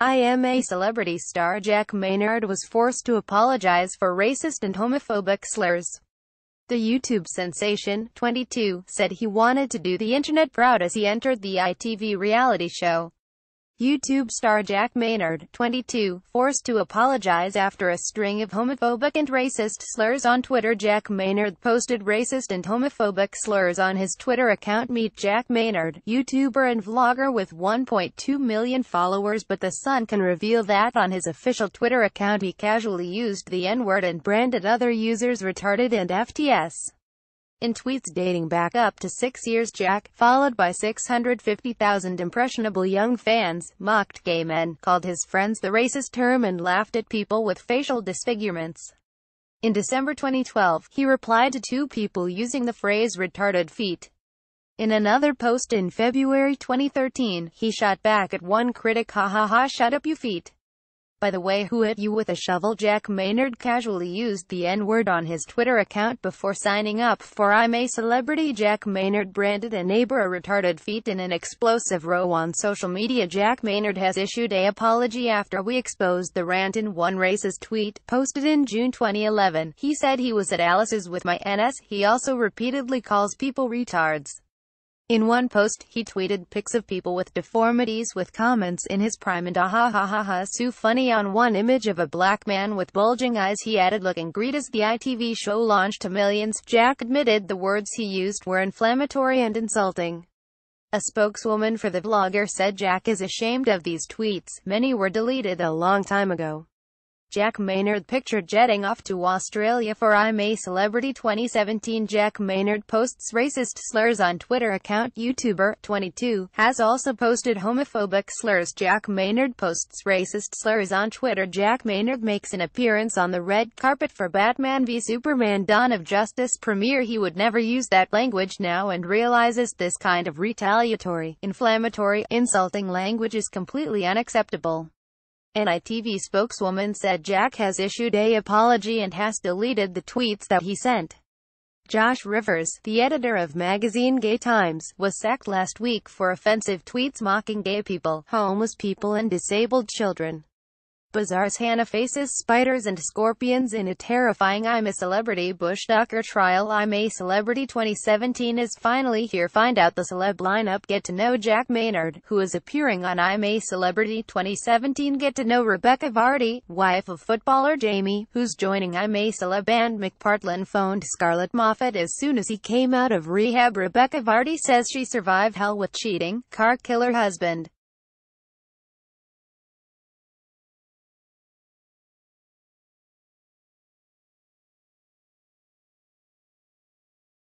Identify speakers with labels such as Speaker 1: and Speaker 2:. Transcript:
Speaker 1: I am a celebrity star Jack Maynard was forced to apologize for racist and homophobic slurs. The YouTube sensation, 22, said he wanted to do the internet proud as he entered the ITV reality show. YouTube star Jack Maynard, 22, forced to apologize after a string of homophobic and racist slurs on Twitter Jack Maynard posted racist and homophobic slurs on his Twitter account Meet Jack Maynard, YouTuber and vlogger with 1.2 million followers but The Sun can reveal that on his official Twitter account he casually used the N-word and branded other users retarded and FTS in tweets dating back up to six years Jack, followed by 650,000 impressionable young fans, mocked gay men, called his friends the racist term and laughed at people with facial disfigurements. In December 2012, he replied to two people using the phrase retarded feet. In another post in February 2013, he shot back at one critic ha ha ha shut up you feet. By the way who hit you with a shovel Jack Maynard casually used the N-word on his Twitter account before signing up for I'm a Celebrity Jack Maynard branded a neighbor a retarded feat in an explosive row on social media Jack Maynard has issued a apology after we exposed the rant in one racist tweet, posted in June 2011. He said he was at Alice's with my NS, he also repeatedly calls people retards. In one post, he tweeted pics of people with deformities with comments in his prime and aha ha ha ha so funny on one image of a black man with bulging eyes he added looking great as the ITV show launched to millions. Jack admitted the words he used were inflammatory and insulting. A spokeswoman for the blogger said Jack is ashamed of these tweets, many were deleted a long time ago. Jack Maynard pictured jetting off to Australia for I'm a Celebrity 2017 Jack Maynard posts racist slurs on Twitter account YouTuber, 22, has also posted homophobic slurs Jack Maynard posts racist slurs on Twitter Jack Maynard makes an appearance on the red carpet for Batman v Superman Dawn of Justice premiere he would never use that language now and realizes this kind of retaliatory, inflammatory, insulting language is completely unacceptable. An ITV spokeswoman said Jack has issued a apology and has deleted the tweets that he sent. Josh Rivers, the editor of magazine Gay Times, was sacked last week for offensive tweets mocking gay people, homeless people and disabled children. Bizarre Santa faces spiders and scorpions in a terrifying I'm a Celebrity Bush Tucker trial I'm a Celebrity 2017 is finally here. Find out the celeb lineup. Get to know Jack Maynard, who is appearing on I'm a Celebrity 2017. Get to know Rebecca Vardy, wife of footballer Jamie, who's joining I'm a Celeb and McPartlin phoned Scarlett Moffat as soon as he came out of rehab. Rebecca Vardy says she survived hell with cheating, car killer husband,